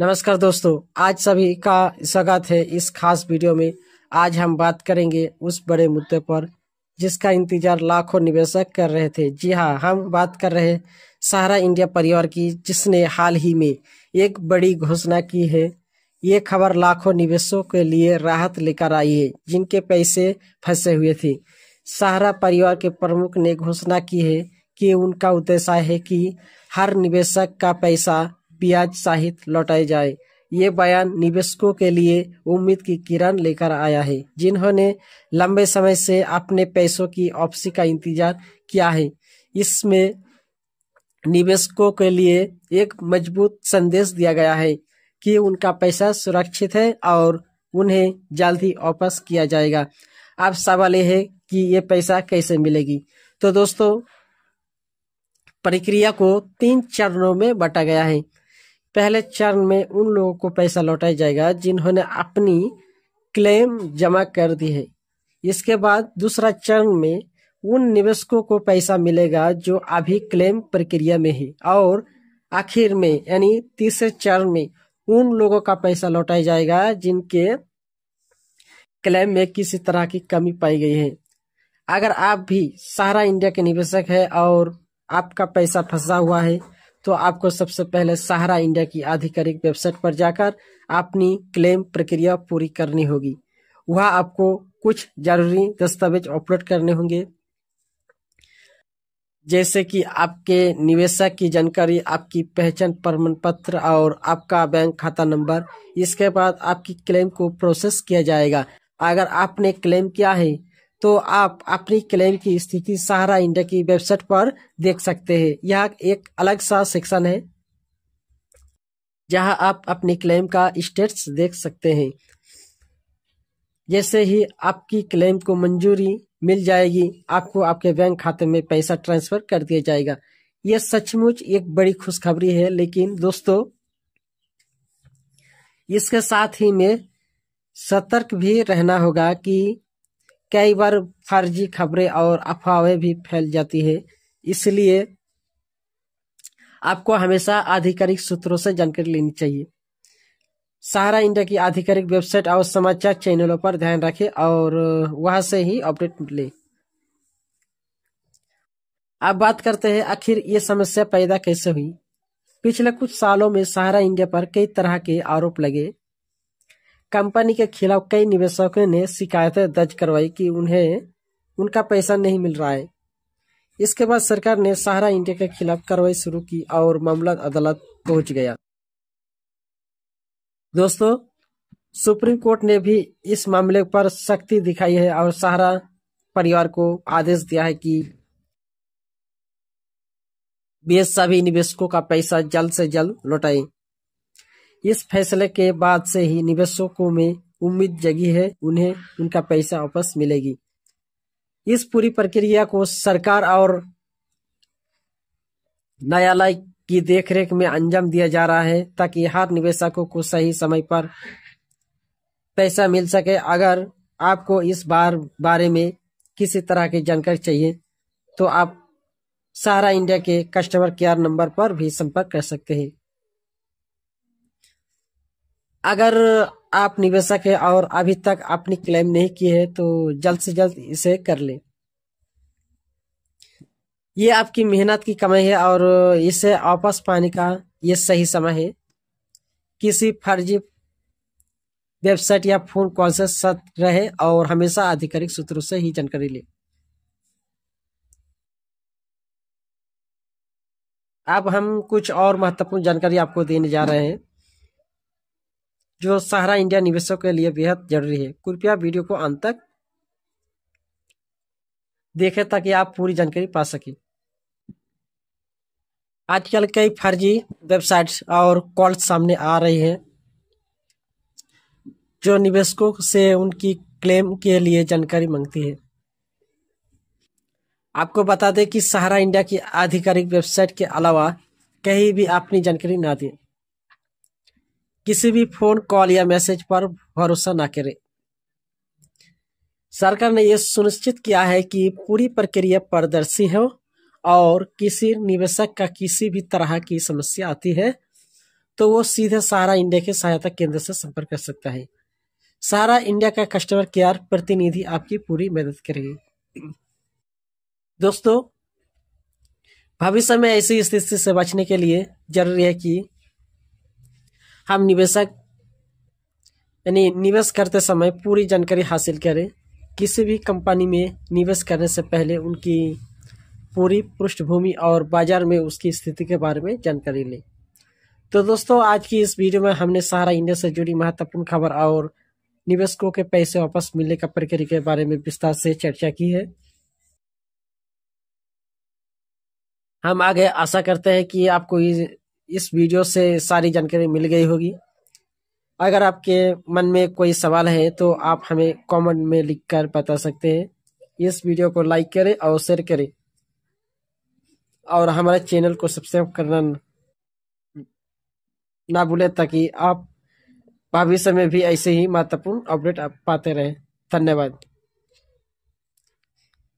नमस्कार दोस्तों आज सभी का स्वागत है इस खास वीडियो में आज हम बात करेंगे उस बड़े मुद्दे पर जिसका इंतजार लाखों निवेशक कर रहे थे जी हाँ हम बात कर रहे हैं सहारा इंडिया परिवार की जिसने हाल ही में एक बड़ी घोषणा की है ये खबर लाखों निवेशों के लिए राहत लेकर आई है जिनके पैसे फंसे हुए थे सहारा परिवार के प्रमुख ने घोषणा की है कि उनका उद्देश्य है कि हर निवेशक का पैसा ब्याज सहित लौटाया जाए ये बयान निवेशकों के लिए उम्मीद की किरण लेकर आया है जिन्होंने लंबे समय से अपने पैसों की वापसी का इंतजार किया है इसमें निवेशकों के लिए एक मजबूत संदेश दिया गया है कि उनका पैसा सुरक्षित है और उन्हें जल्द ही वापस किया जाएगा अब सवाल यह है कि ये पैसा कैसे मिलेगी तो दोस्तों प्रक्रिया को तीन चरणों में बांटा गया है पहले चरण में उन लोगों को पैसा लौटाया जाएगा जिन्होंने अपनी क्लेम जमा कर दी है इसके बाद दूसरा चरण में उन निवेशकों को पैसा मिलेगा जो अभी क्लेम प्रक्रिया में है और आखिर में यानी तीसरे चरण में उन लोगों का पैसा लौटाया जाएगा जिनके क्लेम में किसी तरह की कमी पाई गई है अगर आप भी सारा इंडिया के निवेशक है और आपका पैसा फंसा हुआ है तो आपको सबसे पहले सहारा इंडिया की आधिकारिक वेबसाइट पर जाकर अपनी क्लेम प्रक्रिया पूरी करनी होगी वह आपको कुछ जरूरी दस्तावेज अपलोड करने होंगे जैसे कि आपके निवेशक की जानकारी आपकी पहचान प्रमाण पत्र और आपका बैंक खाता नंबर इसके बाद आपकी क्लेम को प्रोसेस किया जाएगा अगर आपने क्लेम किया है तो आप अपनी क्लेम की स्थिति सहारा इंडिया की वेबसाइट पर देख सकते हैं यह एक अलग सा सेक्शन है जहां आप अपने क्लेम का स्टेटस देख सकते हैं जैसे ही आपकी क्लेम को मंजूरी मिल जाएगी आपको आपके बैंक खाते में पैसा ट्रांसफर कर दिया जाएगा यह सचमुच एक बड़ी खुशखबरी है लेकिन दोस्तों इसके साथ ही में सतर्क भी रहना होगा कि कई बार फर्जी खबरें और अफवाहें भी फैल जाती है इसलिए आपको हमेशा आधिकारिक सूत्रों से जानकारी लेनी चाहिए सहारा इंडिया की आधिकारिक वेबसाइट और समाचार चैनलों पर ध्यान रखें और वहां से ही अपडेट लें अब बात करते हैं आखिर ये समस्या पैदा कैसे हुई पिछले कुछ सालों में सहारा इंडिया पर कई तरह के आरोप लगे कंपनी के खिलाफ कई निवेशकों ने शिकायतें दर्ज करवाई कि उन्हें उनका पैसा नहीं मिल रहा है इसके बाद सरकार ने सहारा इंडिया के खिलाफ कार्रवाई शुरू की और मामला अदालत पहुंच गया दोस्तों सुप्रीम कोर्ट ने भी इस मामले पर सख्ती दिखाई है और सहारा परिवार को आदेश दिया है कि वे सभी निवेशकों का पैसा जल्द से जल्द लौटाएं। इस फैसले के बाद से ही निवेशकों में उम्मीद जगी है उन्हें उनका पैसा वापस मिलेगी इस पूरी प्रक्रिया को सरकार और न्यायालय की देखरेख में अंजाम दिया जा रहा है ताकि हर निवेशकों को सही समय पर पैसा मिल सके अगर आपको इस बार बारे में किसी तरह की जानकारी चाहिए तो आप सारा इंडिया के कस्टमर केयर नंबर पर भी संपर्क कर सकते हैं अगर आप निवेशक है और अभी तक आपने क्लेम नहीं की है तो जल्द से जल्द इसे कर लें ये आपकी मेहनत की कमाई है और इसे वापस पाने का ये सही समय है किसी फर्जी वेबसाइट या फोन कॉल से सत रहे और हमेशा आधिकारिक सूत्रों से ही जानकारी ले अब हम कुछ और महत्वपूर्ण जानकारी आपको देने जा रहे हैं जो सहारा इंडिया निवेशकों के लिए बेहद जरूरी है कृपया वीडियो को अंत तक देखें ताकि आप पूरी जानकारी पा सकें आजकल कई फर्जी वेबसाइट्स और कॉल्स सामने आ रही हैं जो निवेशकों से उनकी क्लेम के लिए जानकारी मांगती है आपको बता दें कि सहारा इंडिया की आधिकारिक वेबसाइट के अलावा कहीं भी अपनी जानकारी ना दें किसी भी फोन कॉल या मैसेज पर भरोसा ना करें सरकार ने यह सुनिश्चित किया है कि पूरी प्रक्रिया पारदर्शी हो और किसी निवेशक का किसी भी तरह की समस्या आती है तो वो सीधे सहारा इंडिया के सहायता केंद्र से संपर्क कर सकता है सहारा इंडिया का कस्टमर केयर प्रतिनिधि आपकी पूरी मदद करेगी दोस्तों भविष्य में ऐसी स्थिति से बचने के लिए जरूरी है कि हम निवेशक यानी निवेश करते समय पूरी जानकारी हासिल करें किसी भी कंपनी में निवेश करने से पहले उनकी पूरी पृष्ठभूमि और बाजार में उसकी स्थिति के बारे में जानकारी लें तो दोस्तों आज की इस वीडियो में हमने सहारा इंडिया से जुड़ी महत्वपूर्ण खबर और निवेशकों के पैसे वापस मिलने का प्रक्रिया के बारे में विस्तार से चर्चा की है हम आगे आशा करते हैं कि आपको इस वीडियो से सारी जानकारी मिल गई होगी अगर आपके मन में कोई सवाल है तो आप हमें कमेंट में लिखकर बता सकते हैं इस वीडियो को लाइक करें और शेयर करें और हमारे चैनल को सब्सक्राइब करना ना भूलें ताकि आप भविष्य में भी ऐसे ही महत्वपूर्ण अपडेट आप पाते रहें धन्यवाद